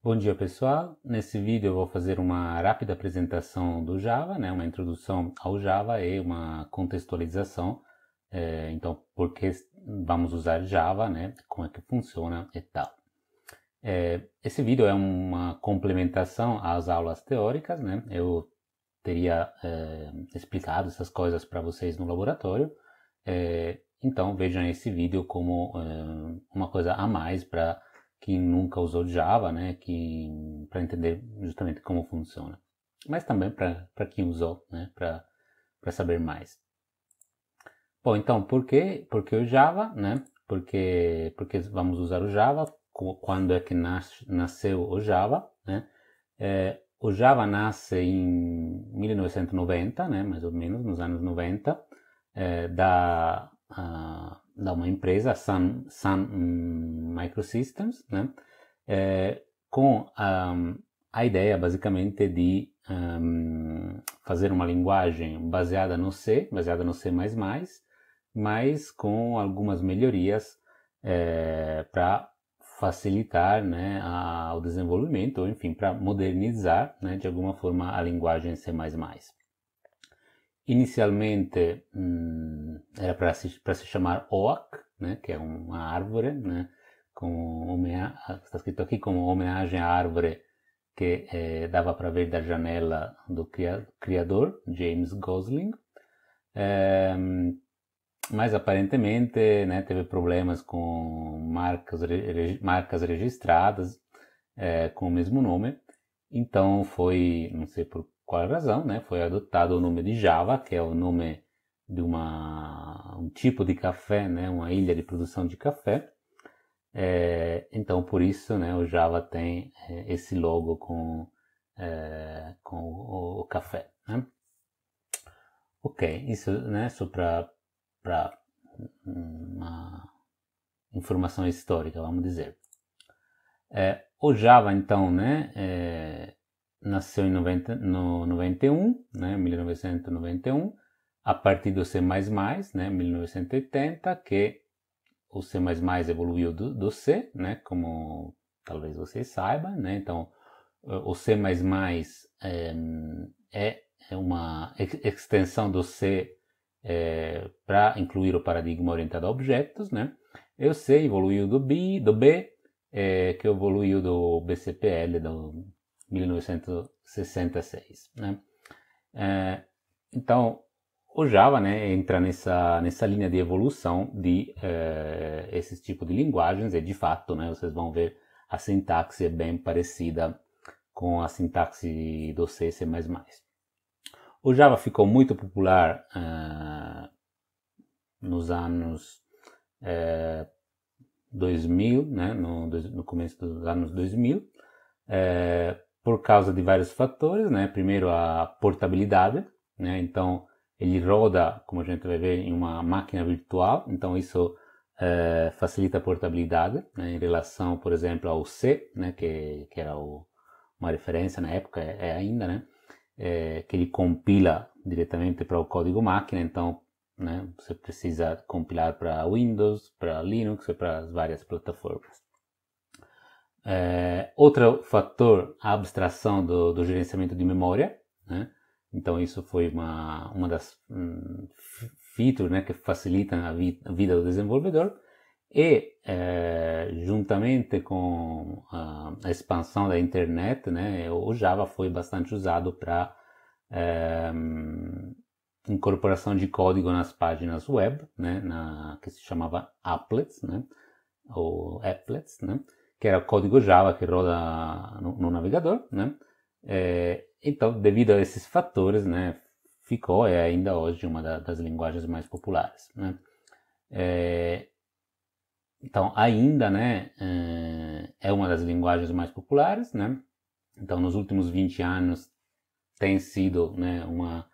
Bom dia pessoal, nesse vídeo eu vou fazer uma rápida apresentação do Java, né, uma introdução ao Java e uma contextualização, é, então por que vamos usar Java, né, como é que funciona e tal. É, esse vídeo é uma complementação às aulas teóricas, né, eu teria é, explicado essas coisas para vocês no laboratório, é, então vejam esse vídeo como é, uma coisa a mais para quem nunca usou Java, né, para entender justamente como funciona, mas também para quem usou, né, para saber mais. Bom, então por que que o Java, né? Porque porque vamos usar o Java quando é que nasceu o Java, né? É, o Java nasce em 1990, né? Mais ou menos nos anos 90 é, da a, da uma empresa, Sun, Sun hum, Microsystems, né? É, com a, a ideia basicamente de um, fazer uma linguagem baseada no C, baseada no C++, mas com algumas melhorias é, para facilitar né, a, o desenvolvimento, ou enfim, para modernizar né, de alguma forma a linguagem C++. Inicialmente hum, era para se, se chamar Oak, né, que é uma árvore, né, como está escrito aqui como homenagem à árvore que eh, dava para ver da janela do criador, James Gosling. É, mas aparentemente né, teve problemas com marcas, marcas registradas é, com o mesmo nome. Então foi, não sei por qual é a razão, né? Foi adotado o nome de Java, que é o nome de uma, um tipo de café, né? Uma ilha de produção de café. É, então, por isso, né? O Java tem é, esse logo com, é, com o, o, café, né? Ok, isso, né? Só para uma informação histórica, vamos dizer. É, o Java, então, né? É, nasceu em 90, no 91, né, 1991, a partir do C++, né, 1980, que o C++ evoluiu do, do C, né, como talvez vocês saibam, né, então o C++ eh, é, é uma extensão do C é, eh, para incluir o paradigma orientado a objetos, né, e o C evoluiu do B, do B é, que evoluiu do BCPL, do 1966. Né? É, então, o Java né, entra nessa, nessa linha de evolução de é, esses tipos de linguagens e, de fato, né, vocês vão ver a sintaxe é bem parecida com a sintaxe do C++. O Java ficou muito popular uh, nos anos uh, é, 2000, né, no, no, começo dos anos 2000, uh, por causa de vários fatores, né? Primeiro a portabilidade, né? Então ele roda, como a gente vai ver, em uma máquina virtual, então isso eh, facilita a portabilidade né? em relação, por exemplo, ao C, né? Que, que era o, uma referência na época, é, é ainda, né? É, que ele compila diretamente para o código máquina, então né? você precisa compilar para Windows, para Linux e para várias plataformas. É, outro fator, a abstração do, do gerenciamento de memória. Né? Então, isso foi uma, uma das um, features né, que facilitam a, vi, a, vida do desenvolvedor. E, é, juntamente com a, a, expansão da internet, né, o Java foi bastante usado para é, hum, incorporação de código nas páginas web, né, na, que se chamava applets, né, ou applets, né, que era o código Java que roda no, no navegador, né? É, então, devido a esses fatores, né, ficou é ainda hoje uma da, das linguagens mais populares, né? É, então, ainda, né, é, é uma das linguagens mais populares, né? Então, nos últimos 20 anos tem sido, né, uma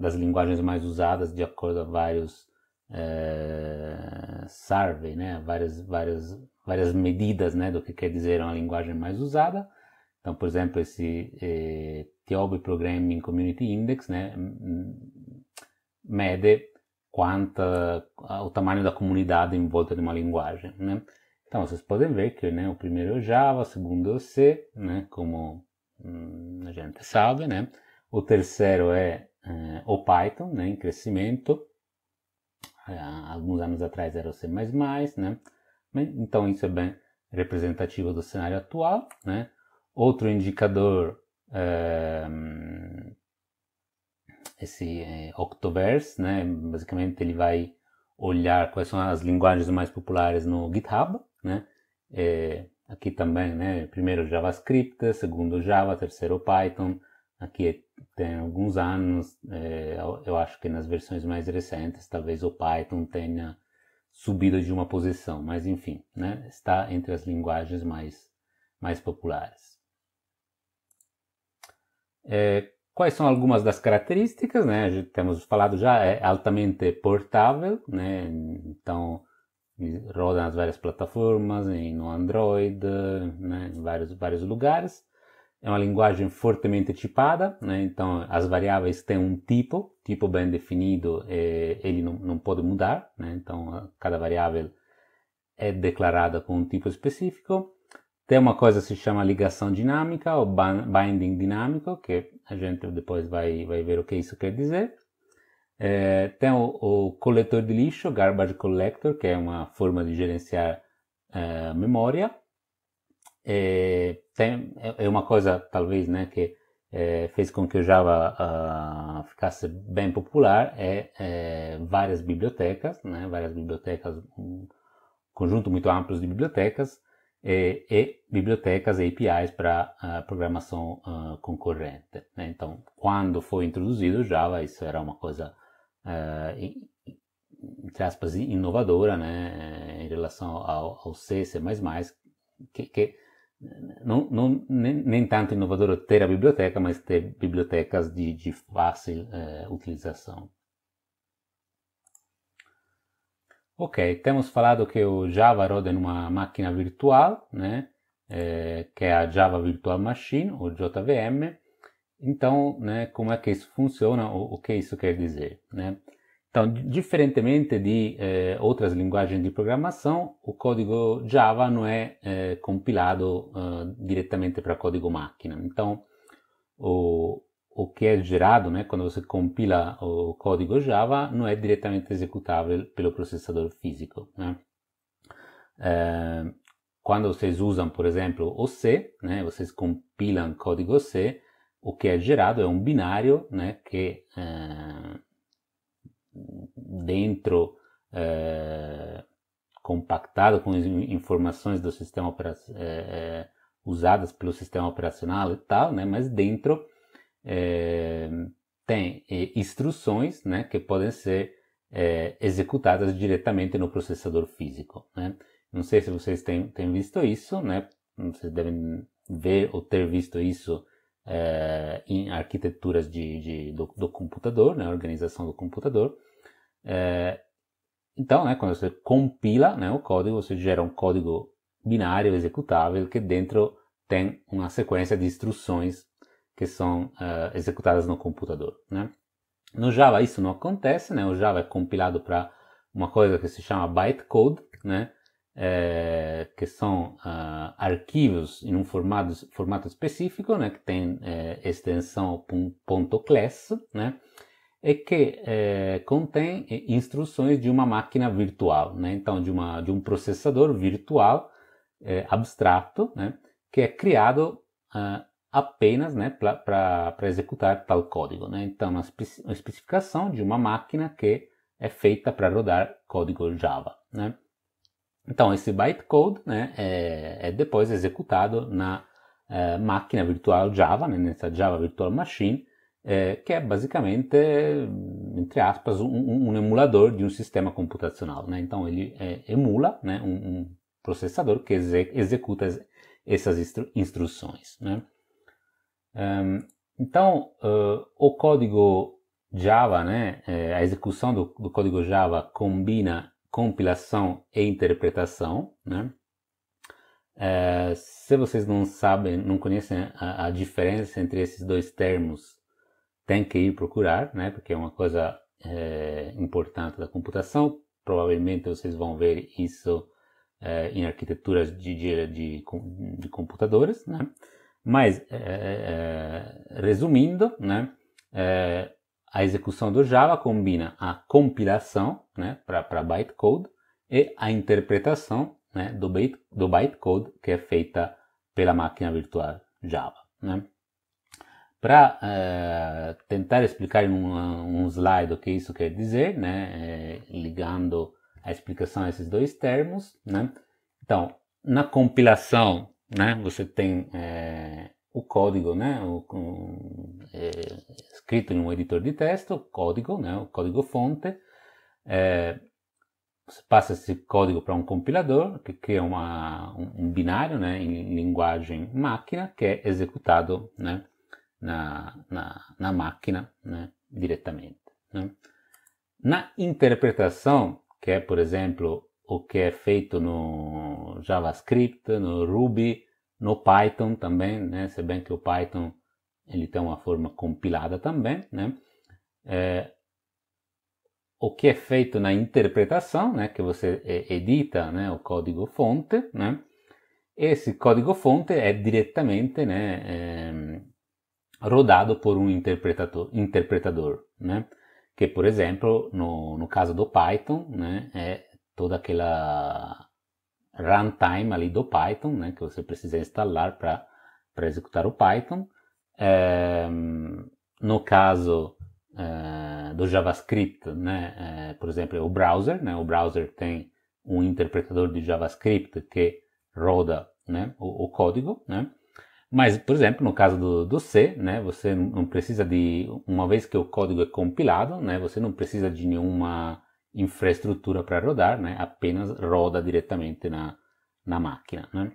das linguagens mais usadas de acordo a vários é, survey, né, várias várias várias medidas né, do que quer dizer uma linguagem mais usada. Então, por exemplo, esse eh, Tiobe Programming Community Index né, mede quanta, o tamanho da comunidade em volta de uma linguagem. Né? Então, vocês podem ver que né, o primeiro é o Java, o segundo é o C, né, como hum, a gente sabe. Né? O terceiro é eh, o Python, né, em crescimento. Há ah, alguns anos atrás era o C++, né? Né? então isso é bem representativo do cenário atual, né? Outro indicador, é, esse é, Octoverse, né? Basicamente ele vai olhar quais são as linguagens mais populares no GitHub, né? É, aqui também, né? Primeiro JavaScript, segundo Java, terceiro Python. Aqui tem alguns anos, é, eu acho que nas versões mais recentes, talvez o Python tenha subida de uma posição, mas enfim, né, está entre as linguagens mais, mais populares. É, quais são algumas das características? Né? Temos falado já, é altamente portável, né? então roda nas várias plataformas, no Android, né? em vários, vários lugares. É uma linguagem fortemente tipada, né? então as variáveis têm um tipo, tipo bem definido, eh, ele não, não pode mudar, né? então cada variável é declarada com um tipo específico. Tem uma coisa que se chama ligação dinâmica ou binding dinâmico, que a gente depois vai, vai ver o que isso quer dizer. É, tem o, o, coletor de lixo, garbage collector, que é uma forma de gerenciar é, memória. É, tem, é, é uma coisa, talvez, né, que é, fez com que o Java ah, ficasse bem popular é, é, várias bibliotecas, né, várias bibliotecas, um conjunto muito amplo de bibliotecas e, é, e bibliotecas e APIs para ah, programação uh, concorrente. Né? Então, quando foi introduzido o Java, isso era uma coisa uh, entre aspas, inovadora, né, em relação ao, ao C, C++, que, que não, não, nem, nem, tanto inovador ter a biblioteca, mas ter bibliotecas de, de fácil é, utilização. Ok, temos falado que o Java roda numa é máquina virtual, né, é, que é a Java Virtual Machine, ou JVM. Então, né, como é que isso funciona, o, o que isso quer dizer? Né? Então, diferentemente de eh, outras linguagens de programação, o código Java não é eh, compilado eh, diretamente para código máquina. Então, o, o que é gerado né, quando você compila o código Java não é diretamente executável pelo processador físico. Né? Eh, quando vocês usam, por exemplo, o C, né, vocês compilam código C, o que é gerado é um binário né, que. Eh, dentro é, compactado com informações do sistema é, é, usadas pelo sistema operacional e tal, né? Mas dentro é, tem é, instruções, né? Que podem ser é, executadas diretamente no processador físico, né? Não sei se vocês têm, têm visto isso, né? Vocês devem ver ou ter visto isso é, em arquiteturas de, de do, do, computador, né, organização do computador. É, então, né, quando você compila né, o código, você gera um código binário executável que dentro tem uma sequência de instruções que são uh, executadas no computador. Né? No Java isso não acontece, né? o Java é compilado para uma coisa que se chama bytecode, né? é, que são ah, arquivos em um formato, formato específico, né, que tem é, eh, extensão .class, né, e que é, eh, contém instruções de uma máquina virtual, né, então de, uma, de um processador virtual abstrato, né, que é criado ah, apenas né, para executar tal código. Né? Então, uma, especificação de uma máquina que é feita para rodar código Java. Né? Então, esse bytecode né, é, é depois executado na é, máquina virtual Java, né, nessa Java Virtual Machine, é, que é basicamente, entre aspas, um, um, emulador de um sistema computacional. Né? Então, ele é, emula né, um, um, processador que executa essas instru instruções. Né? então, uh, o código Java, né, é, a execução do, do código Java combina compilação e interpretação. Né? É, se vocês não sabem, não conhecem a, a, diferença entre esses dois termos, tem que ir procurar, né? porque é uma coisa é, importante da computação. Provavelmente vocês vão ver isso é, em arquiteturas de, de, de, de computadores. Né? Mas, é, é, é, resumindo, né? É, a execução do Java combina a compilação né, para bytecode e a interpretação né, do, byte, do bytecode que é feita pela máquina virtual Java. Né? Para eh, tentar explicar em um, um, slide o que isso quer dizer, né, eh, ligando a explicação a esses dois termos, né? então, na compilação né, você tem é, o código, né? O, é, escrito em um editor de texto, código, né? O código fonte. É, você passa esse código para um compilador que cria é uma, um, um, binário, né? Em linguagem máquina que é executado, né? Na, na, na máquina, né? Diretamente. Né? Na interpretação, que é, por exemplo, o que é feito no JavaScript, no Ruby, no Python também, né? se bem que o Python ele tem uma forma compilada também, né? É, o que é feito na interpretação, né, que você edita né, o código fonte, né, esse código fonte é diretamente né, é, rodado por um interpretador, interpretador né, que por exemplo no, no caso do Python né, é toda aquela runtime ali do Python, né, que você precisa instalar para executar o Python. É, no caso é, do JavaScript, né, é, por exemplo, o browser, né, o browser tem um interpretador de JavaScript que roda né, o, o código, né, mas, por exemplo, no caso do, do, C, né, você não precisa de, uma vez que o código é compilado, né, você não precisa de nenhuma infraestrutura para rodar, né? apenas roda diretamente na, na máquina. Né?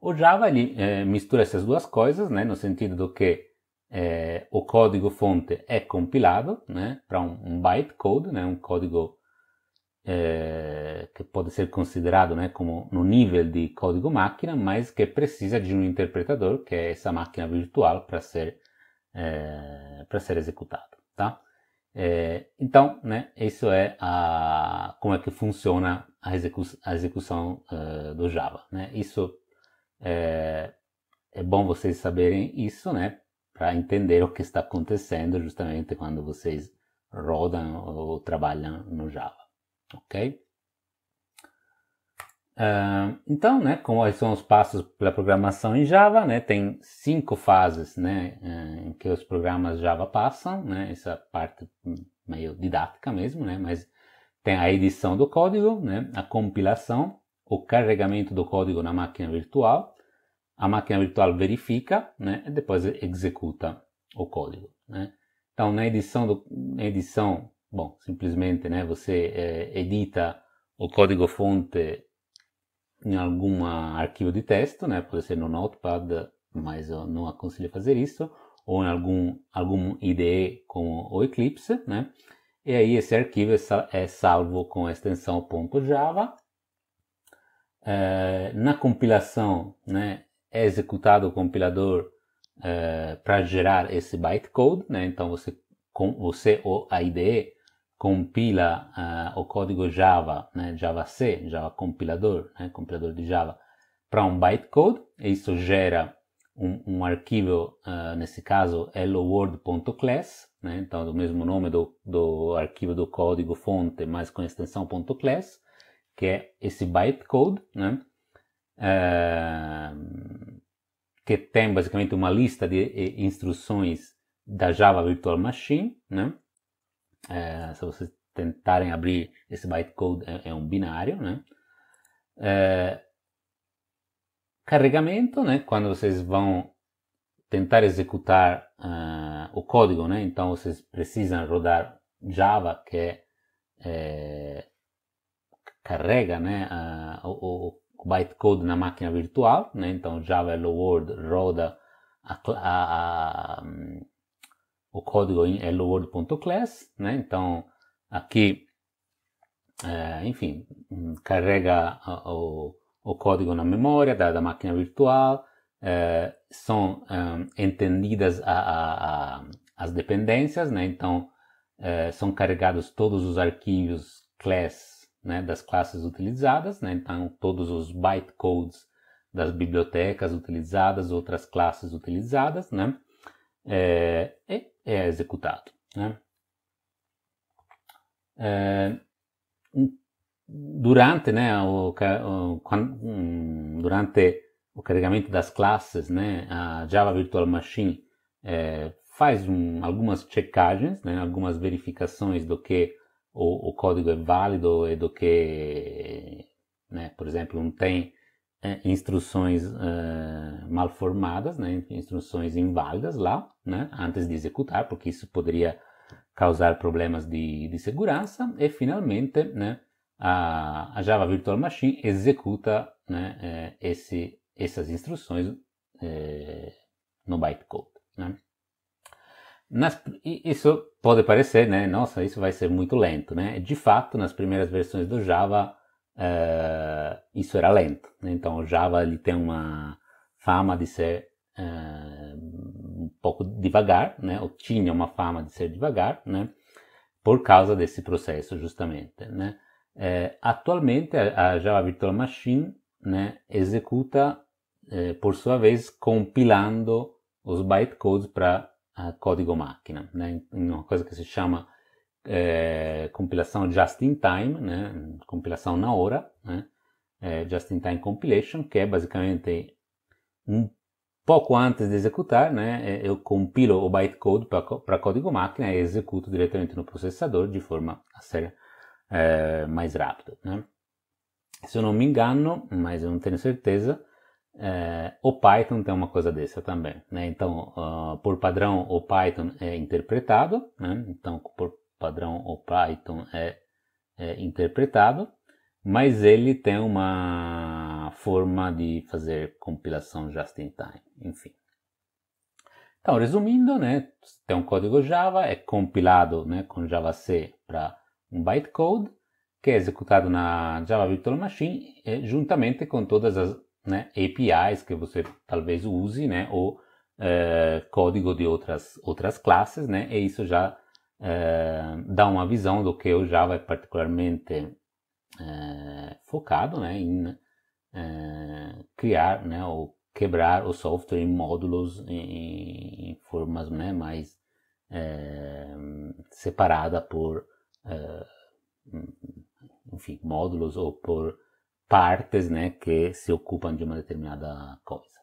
O Java ele, eh, é, mistura essas duas coisas, né? no sentido do que é, eh, o código fonte é compilado né? para um, um bytecode, né? um código é, eh, que pode ser considerado né, como no nível de código máquina, mas que precisa de um interpretador, que é essa máquina virtual, para ser, é, ser executado. Tá? É, então, né, isso é a, como é que funciona a, execu a execução uh, do Java. Né? Isso é, é bom vocês saberem isso, né, para entender o que está acontecendo justamente quando vocês rodam ou trabalham no Java, ok? Uh, então, né, como são os passos pela programação em Java? Né, tem cinco fases né, eh, em que os programas Java passam, né, essa parte meio didática mesmo, né, mas tem a edição do código, né, a compilação, o carregamento do código na máquina virtual, a máquina virtual verifica né, e depois executa o código. Né. Então, na edição, do, na edição bom, simplesmente né, você é, edita o código-fonte em algum arquivo de texto, né? Pode ser no Notepad, mas eu não aconselho fazer isso, ou em algum, algum IDE como o Eclipse, né? E aí esse arquivo é, é salvo com a extensão .java. É, na compilação, né, é executado o compilador é, para gerar esse bytecode, né? Então você, com, você ou a IDE compila uh, o código Java, né, Java C, Java compilador, né, compilador de Java, para um bytecode, e isso gera um, um arquivo, uh, nesse caso, helloworld.class, né, então do mesmo nome do, do arquivo do código fonte, mas com extensão .class, que é esse bytecode, né, uh, que tem basicamente uma lista de eh, instruções da Java Virtual Machine, né, é, se vocês tentarem abrir esse bytecode, é, é um binário, né? É, carregamento, né? Quando vocês vão tentar executar uh, o código, né? Então vocês precisam rodar Java que é, é carrega, né? Uh, o, o bytecode na máquina virtual, né? Então Java Hello é World roda a, a, a o código é helloworld.class, né? Então, aqui, é, enfim, carrega o, o, código na memória da, da máquina virtual, é, são é, entendidas a, a, a, as dependências, né? Então, é, são carregados todos os arquivos class, né? Das classes utilizadas, né? Então, todos os bytecodes das bibliotecas utilizadas, outras classes utilizadas, né? É, é executado. Né? Eh, durante, né, o, durante o carregamento das classes, né, a Java Virtual Machine é, faz um, algumas checagens, né, algumas verificações do que o, o, código é válido e do que, né, por exemplo, não tem é, instruções uh, mal formadas, né, instruções inválidas lá, né, antes de executar, porque isso poderia causar problemas de, de segurança. E finalmente, né, a, a, Java Virtual Machine executa né, é, esse, essas instruções é, no bytecode. Né. Nas, isso pode parecer, né, nossa, isso vai ser muito lento, né? De fato, nas primeiras versões do Java uh, isso era lento. Né? Então Java ele tem uma fama de ser uh, um pouco devagar, né? ou tinha uma fama de ser devagar, né? por causa desse processo justamente. Né? Uh, atualmente a Java Virtual Machine né, executa, eh, por sua vez, compilando os bytecodes para código máquina, né? uma coisa que se chama é, compilação Just in Time, né? compilação na hora, né? é, Just in Time Compilation, que é basicamente um pouco antes de executar, né? É, eu compilo o bytecode para código máquina e executo diretamente no processador de forma a ser é, mais rápido. Né? Se eu não me engano, mas eu não tenho certeza, é, o Python tem uma coisa dessa também. Né? Então, uh, por padrão, o Python é interpretado, né? então, por padrão o Python é, é mas ele tem uma forma de fazer compilação just in time, enfim. Então, resumindo, né, tem um código Java, é compilado né, com Java C para um bytecode, que é executado na Java Virtual Machine, é, juntamente com todas as né, APIs que você talvez use, né, ou é, código de outras, outras classes, né, e isso já é, dá uma visão do que o Java é particularmente focado né, em é, criar né, ou quebrar o software em módulos, em, em formas né, mais é, separada por enfim, módulos ou por partes né, que se ocupam de uma determinada coisa.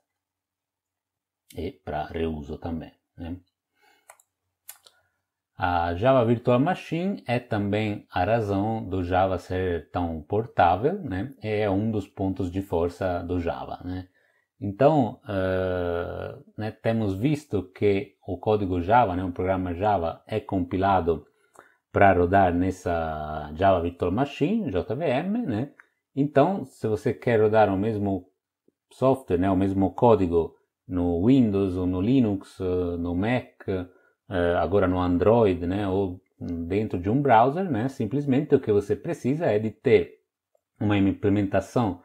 E para reuso também. Né? A Java Virtual Machine é também a razão do Java ser tão portável, né? É um dos pontos de força do Java, né? Então, uh, né, temos visto que o código Java, né, o programa Java, é compilado para rodar nessa Java Virtual Machine, JVM, né? Então, se você quer rodar o mesmo software, né, o mesmo código no Windows ou no Linux, eh, no Mac, eh, agora no Android, né, ou dentro de um browser, né, simplesmente o que você precisa é de ter uma implementação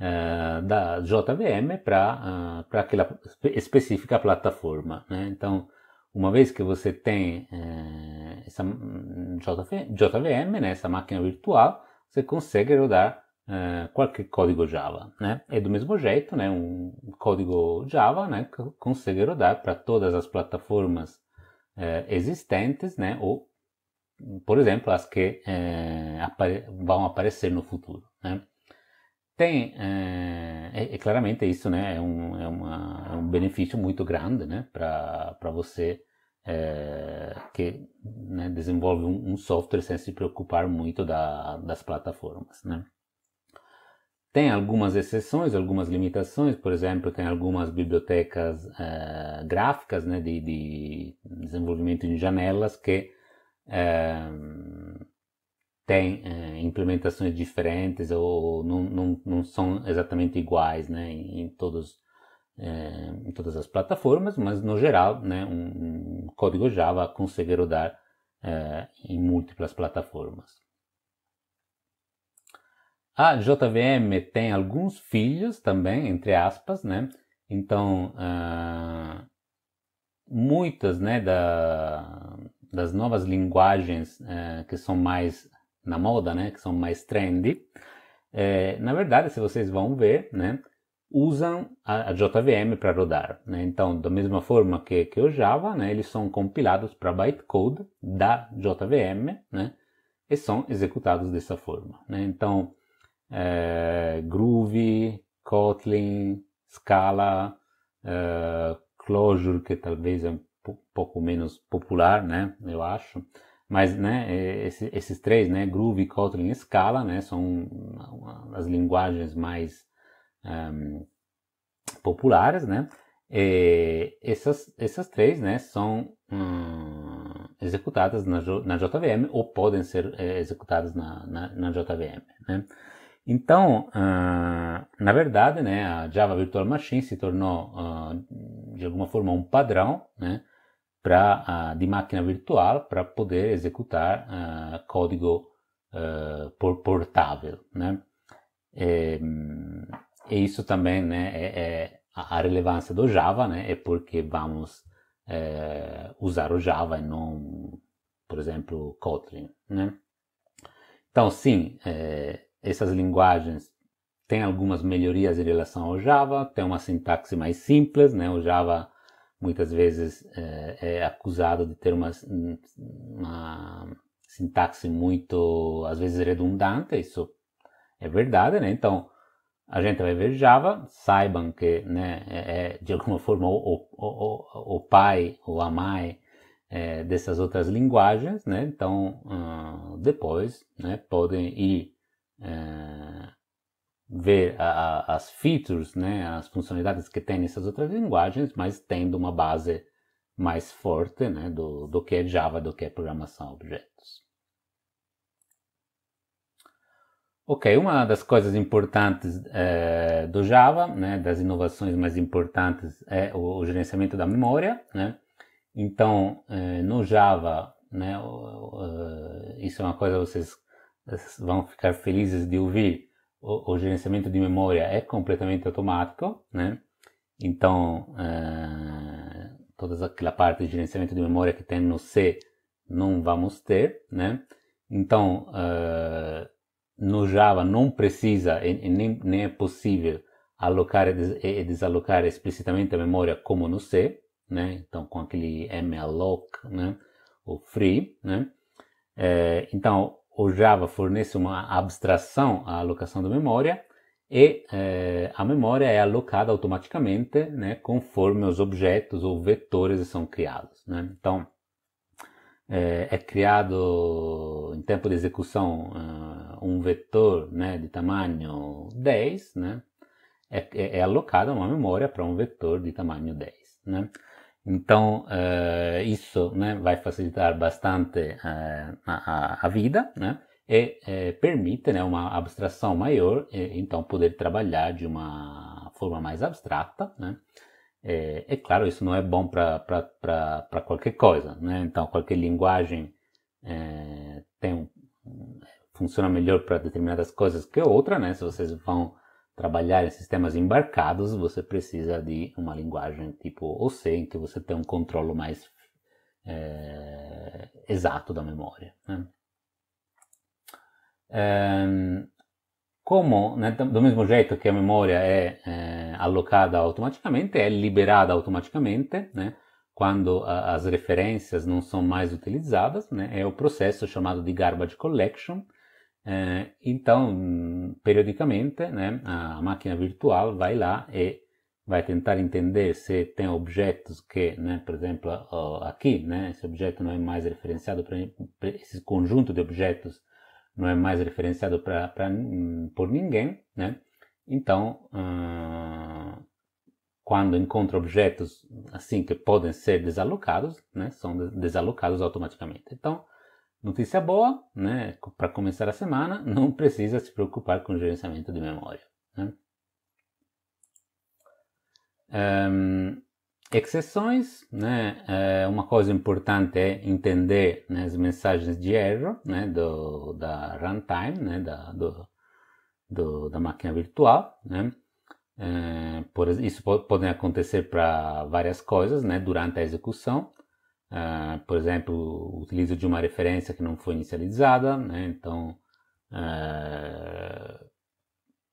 uh, da JVM para uh, ah, pra aquela específica plataforma, né? Então, uma vez que você tem uh, essa JVM, hum, né, essa máquina virtual, você consegue rodar Uh, qualquer código Java, né? E é do mesmo jeito, né, um código Java, né, consegue rodar para todas as plataformas eh, existentes, né? Ou, por exemplo, as que eh, apare vão aparecer no futuro, né? Tem, é, é, claramente isso, né? É um, é, uma, é um benefício muito grande, né? Para você que né, desenvolve um, um, software sem se preocupar muito da, das plataformas, né? Tem algumas exceções, algumas limitações, por exemplo, tem algumas bibliotecas uh, gráficas né, de, de, desenvolvimento em janelas que uh, têm uh, implementações diferentes ou não, não, não, são exatamente iguais né, em, todos, uh, em todas as plataformas, mas no geral né, um, um código Java consegue rodar em múltiplas plataformas. A JVM tem alguns filhos também, entre aspas, né? Então, uh, muitas né, da, das novas linguagens uh, que são mais na moda, né? Que são mais trendy. Eh, na verdade, se vocês vão ver, né? usam a, a JVM para rodar. Né? Então, da mesma forma que, que o Java, né, eles são compilados para bytecode da JVM né, e são executados dessa forma. Né? Então, é, Groovy, Kotlin, Scala, é, Clojure, que talvez é um pouco menos popular, né, eu acho. Mas, né, esse, esses três, né, Groovy, Kotlin e Scala, né, são as linguagens mais um, ehm, populares, né. E essas, essas três, né, são hum, executadas na, na JVM ou podem ser eh, executadas na, na, na JVM, né. Então, uh, na verdade, né, a Java Virtual Machine se tornou, uh, de alguma forma, um padrão né, pra, uh, de máquina virtual para poder executar código portável. Né? E, é, e, isso também né, é, é, a relevância do Java, né, é porque vamos é, usar o Java e não, por exemplo, Kotlin. Né? Então, sim, é, essas linguagens têm algumas melhorias em relação ao Java, tem uma sintaxe mais simples, né? O Java muitas vezes é, é acusado de ter uma, uma sintaxe muito, às vezes, redundante, isso é verdade, né? Então, a gente vai ver Java, saibam que né, é, é de alguma forma o, o, o, pai ou a mãe é, dessas outras linguagens, né? então uh, depois né, podem ir é, ver a, a, as features, né, as funcionalidades que tem nessas outras linguagens, mas tendo uma base mais forte né, do, do que é Java, do que é programação objetos. Ok, uma das coisas importantes é, do Java, né, das inovações mais importantes, é o, o gerenciamento da memória. Né? Então, é, no Java, né, isso é uma coisa que vocês vão ficar felizes de ouvir, o, o gerenciamento de memória é completamente automático, né? Então, é, toda aquela parte de gerenciamento de memória que tem no C não vamos ter, né? Então, é, no Java não precisa e, e nem, nem é possível alocar e desalocar explicitamente a memória como no C, né? Então, com aquele malloc, né? O free, né? É, então, o Java fornece uma abstração à alocação da memória e eh, a memória é alocada automaticamente, né, conforme os objetos ou vetores são criados. Né? Então, eh, é criado em tempo de execução uh, um vetor né, de tamanho 10, né? É, é, é alocada uma memória para um vetor de tamanho 10. Né? Então, uh, isso né, vai facilitar bastante uh, a, a, vida né, e uh, permite né, uma abstração maior, e, então poder trabalhar de uma forma mais abstrata. Né. É, é claro, isso não é bom para qualquer coisa. Né? Então, qualquer linguagem tem, funciona melhor para determinadas coisas que outra. Né? Se vocês vão trabalhar em sistemas embarcados, você precisa de uma linguagem tipo OC, em que você tem um controle mais é, exato da memória. Né? É, como, né, do mesmo jeito que a memória é, é alocada automaticamente, é liberada automaticamente, né, quando a, as referências não são mais utilizadas, né, é o processo chamado de garbage collection, eh, então, periodicamente, né, a máquina virtual vai lá e vai tentar entender se tem objetos que, né, por exemplo, aqui, né, esse objeto não é mais referenciado, pra, esse conjunto de objetos não é mais referenciado pra, pra hum, por ninguém, né? Então, ah, quando encontra objetos assim que podem ser desalocados, né, são desalocados automaticamente. Então, Notícia boa, né? Para começar a semana, não precisa se preocupar com gerenciamento de memória. Né? Um, exceções, né? É, uma coisa importante é entender né, as mensagens de erro, né? Do, da runtime, né? Da, do, do, da máquina virtual, né? É, por, isso pode, acontecer para várias coisas, né? Durante a execução. Uh, por exemplo, utilizo de uma referência que não foi inicializada, né? então uh,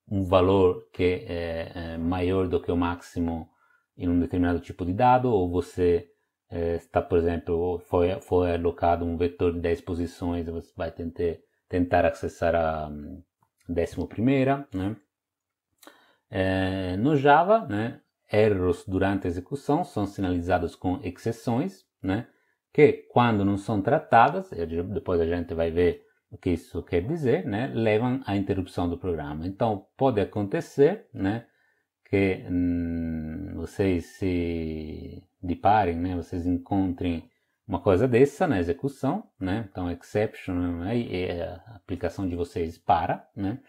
um valor que é, é, maior do que o máximo em um determinado tipo de dado, ou você é, está, por exemplo, foi, foi alocado um vetor de 10 posições, você vai tentar, tentar acessar a 11, hum, primeira, né? eh, no Java, né, erros durante a execução são sinalizados com exceções, né? Que quando não são tratadas, depois a gente vai ver o que isso quer dizer, né? Levam à interrupção do programa. Então pode acontecer, né? Que hum, vocês se deparem, né? Vocês encontrem uma coisa dessa na execução, né? Então exception é a aplicação de vocês para, né?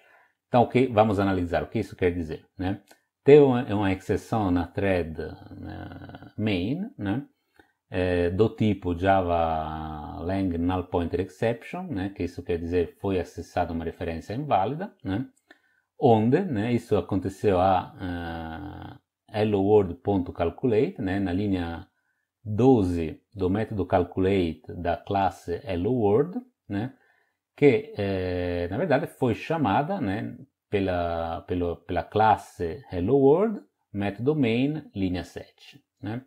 Então, okay, vamos analisar o que isso quer dizer, né? Teve uma, uma exceção na thread main, né? É, do tipo Java lang null pointer exception, né, que isso quer dizer foi acessada uma referência inválida, né, onde né, isso aconteceu a uh, ah, hello world.calculate, né, na linha 12 do método calculate da classe hello world, né, que eh, na verdade foi chamada né, pela, pela, pela classe hello world, método main, linha 7. Né?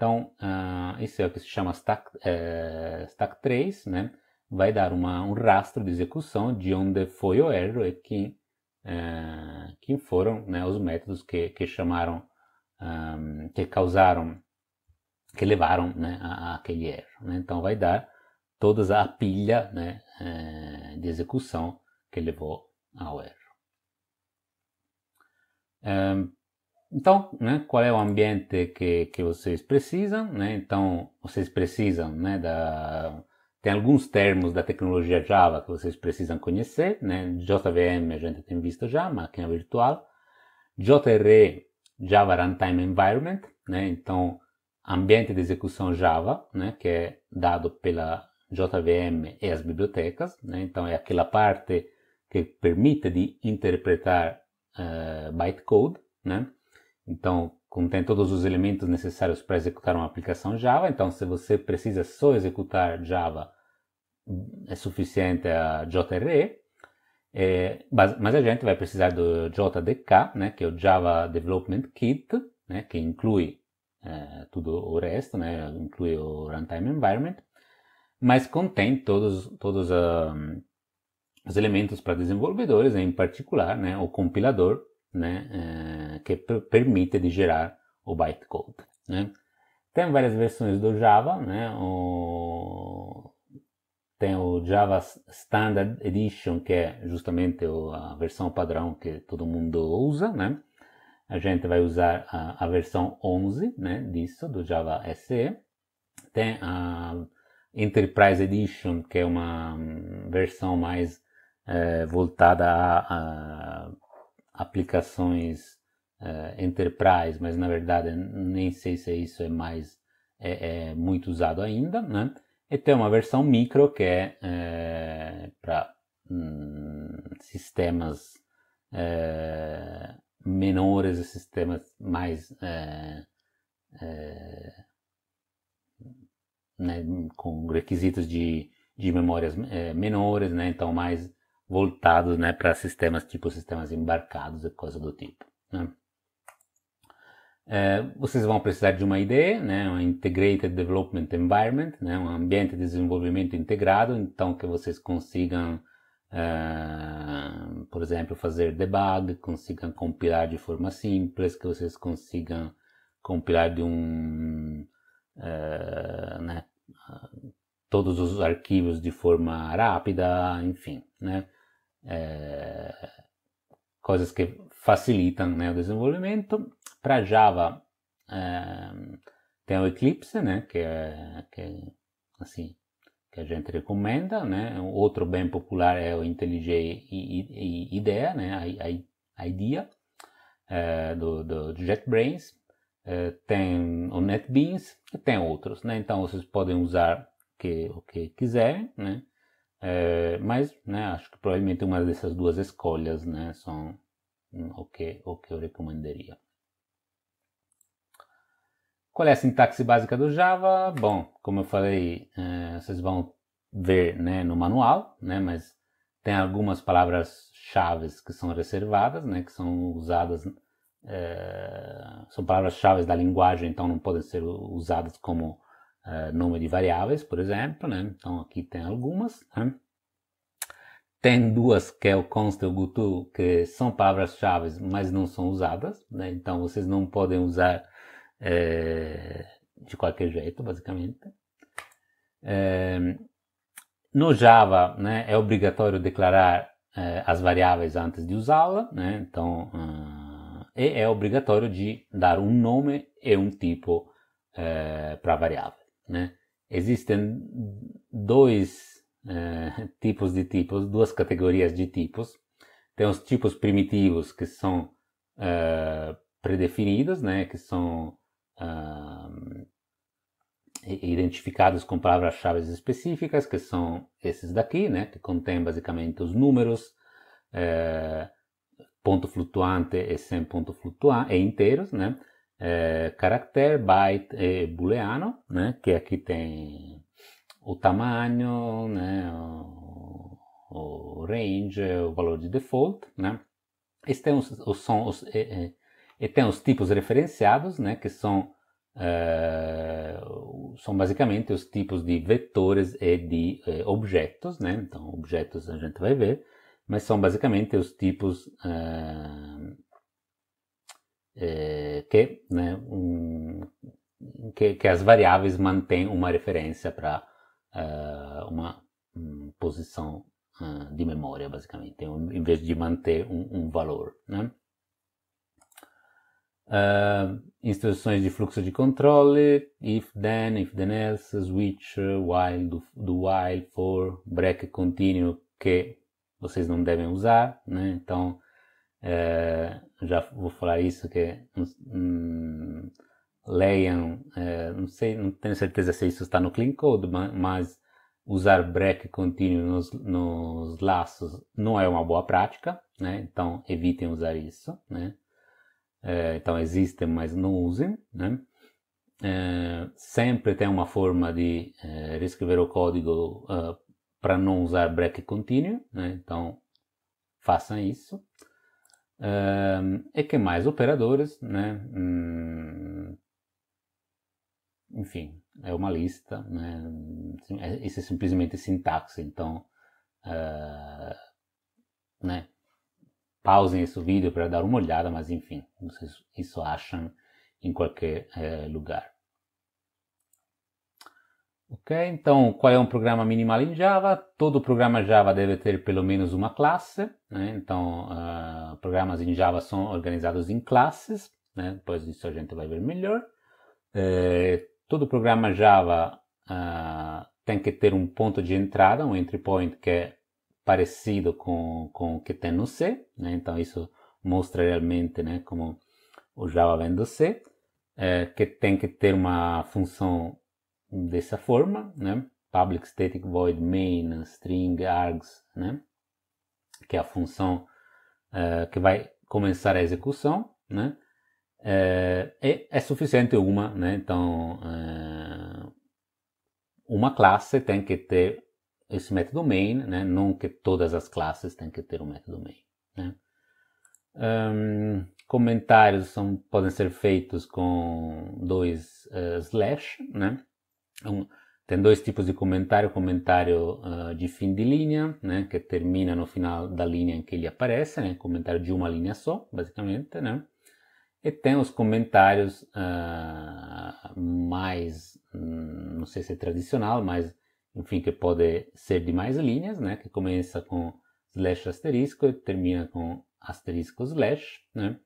Então, uh, ah, isso é o que se chama stack, é, stack 3, né? Vai dar uma, um rastro de execução de onde foi o erro e quem, é, quem foram né, os métodos que, que chamaram, um, ah, que causaram, que levaram né, a, a aquele erro. Né? Então, vai dar toda a pilha né, é, de execução que levou ao erro. Um, então, né, qual é o ambiente que, que vocês precisam? Né? Então, vocês precisam né, da... Tem alguns termos da tecnologia Java que vocês precisam conhecer, né? JVM a gente tem visto já, máquina virtual. JRE, Java Runtime Environment, né? Então, ambiente de execução Java, né? Que é dado pela JVM e as bibliotecas, né? Então, é aquela parte que permite de interpretar uh, bytecode, né? Então, contém todos os elementos necessários para executar uma aplicação Java. Então, se você precisa só executar Java, é suficiente a JRE. É, mas a gente vai precisar do JDK, né, que é o Java Development Kit, né, que inclui é, tudo o resto, né, inclui o Runtime Environment, mas contém todos, todos um, ah, os elementos para desenvolvedores, em particular né, o compilador, né, eh, que permite de gerar o bytecode. Né. Tem várias versões do Java, né, o... tem o Java Standard Edition, que é justamente a versão padrão que todo mundo usa. Né. A gente vai usar a, a versão 11 né, disso, do Java SE. Tem a Enterprise Edition, que é uma hum, versão mais é, voltada a, a aplicações uh, enterprise, mas na verdade nem sei se isso é mais é, é muito usado ainda, né? E tem uma versão micro que é, é eh, para hum, sistemas é, menores e sistemas mais né, com requisitos de, de memórias menores, né? Então mais voltados né, para sistemas tipo sistemas embarcados e coisa do tipo. Né? É, vocês vão precisar de uma IDE, né, um Integrated Development Environment, né, um ambiente de desenvolvimento integrado, então que vocês consigam, é, por exemplo, fazer debug, consigam compilar de forma simples, que vocês consigam compilar de um é, né, todos os arquivos de forma rápida, enfim, né? é, eh, coisas que facilitam né, o desenvolvimento. Para Java é, tem o Eclipse, né, que, é, que, assim, que a gente recomenda. Né? Outro bem popular é o IntelliJ IDEA, né, a, IDEA é, do, do JetBrains. Eh, tem o NetBeans e tem outros, né? Então vocês podem usar o que, que quiserem, né? É, mas, né, acho que provavelmente uma dessas duas escolhas, né, são hum, o que, o que eu recomendaria. Qual é a sintaxe básica do Java? Bom, como eu falei, é, vocês vão ver, né, no manual, né, mas tem algumas palavras-chave que são reservadas, né, que são usadas, é, são palavras-chave da linguagem, então não podem ser usadas como nome eh, número de variáveis, por exemplo, né? Então aqui tem algumas. Né? Tem duas que é o const e o goto, que são palavras-chave, mas não são usadas, né? Então vocês não podem usar é, de qualquer jeito, basicamente. É, no Java, né, é obrigatório declarar é, as variáveis antes de usá-la, né? Então, hum, e é obrigatório de dar um nome e um tipo para a variável. Né? Existem dois é, tipos de tipos, duas categorias de tipos. Tem os tipos primitivos que são é, predefinidos, né? que são eh, identificados com palavras-chave específicas, que são esses daqui, né, que contém basicamente os números, é, ponto flutuante e sem ponto flutuante, e inteiros, né, é, caractere byte e booleano, né? que aqui tem o tamanho, né? o, o range, o valor de default. Né? tem os, os, são os, e, e, tem os tipos referenciados, né? que são, é, são basicamente os tipos de vetores e de é, objetos. Né? Então, objetos a gente vai ver, mas são basicamente os tipos. É, eh, que, né, um, que, que, as variáveis mantêm uma referência para uh, eh, uma um, posição uh, de memória, basicamente, em vez de manter um, um valor. Né? Uh, instruções de fluxo de controle, if then, if then else, switch, while, do, do while, for, break, continue, que vocês não devem usar, né? Então, é, já vou falar isso que hum, hum, leiam, é, não sei, não tenho certeza se isso está no clean code, mas usar break contínuo nos, nos laços não é uma boa prática, né? Então evitem usar isso, né? É, então existem, mas não usem, né? sempre tem uma forma de reescrever o código ah, para não usar break contínuo, né? Então façam isso é que é mais operadores, né? Hum, enfim, é uma lista, né? Isso é, é simplesmente sintaxe, então, uh, né? Pausem esse vídeo para dar uma olhada, mas enfim, vocês isso acham em qualquer uh, lugar. Ok, então qual é um programa minimal em Java? Todo programa Java deve ter pelo menos uma classe. Né? Então, uh, programas em Java são organizados em classes. Né? Depois disso a gente vai ver melhor. Uh, todo programa Java uh, tem que ter um ponto de entrada, um entry point que é parecido com, com o que tem no C. Né? Então, isso mostra realmente né, como o Java vem do C. É, que tem que ter uma função dessa forma, né? Public Static Void Main String Args, né? Que é a função uh, que vai começar a execução, né? É, é, suficiente uma, né? Então, uh, uma classe tem que ter esse método main, né? Não que todas as classes têm que ter o um método main, né? Um, ehm, comentários são, podem ser feitos com dois uh, slash, né? Um, então, tem dois tipos de comentário, comentário uh, de fim de linha, né, que termina no final da linha em que ele aparece, né, comentário de uma linha só, basicamente, né, e tem os comentários uh, mais, hum, não sei se é tradicional, mas, enfim, que pode ser de mais linhas, né, que começa com slash asterisco e termina com asterisco slash, né,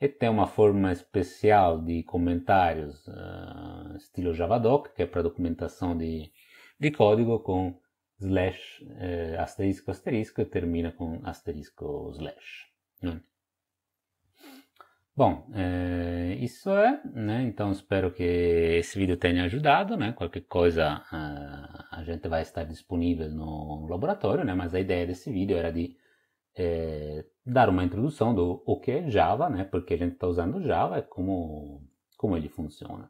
e tem uma forma especial de comentários uh, estilo Javadoc, que é para documentação de, de código com slash uh, asterisco asterisco e termina com asterisco slash. Né? Bom, é, isso é, né? Então espero que esse vídeo tenha ajudado, né? Qualquer coisa a, ah, a gente vai estar disponível no laboratório, né? Mas a ideia desse vídeo era de eh, dar uma introdução do o que é Java, né? Porque a gente está usando Java, é como, como ele funciona.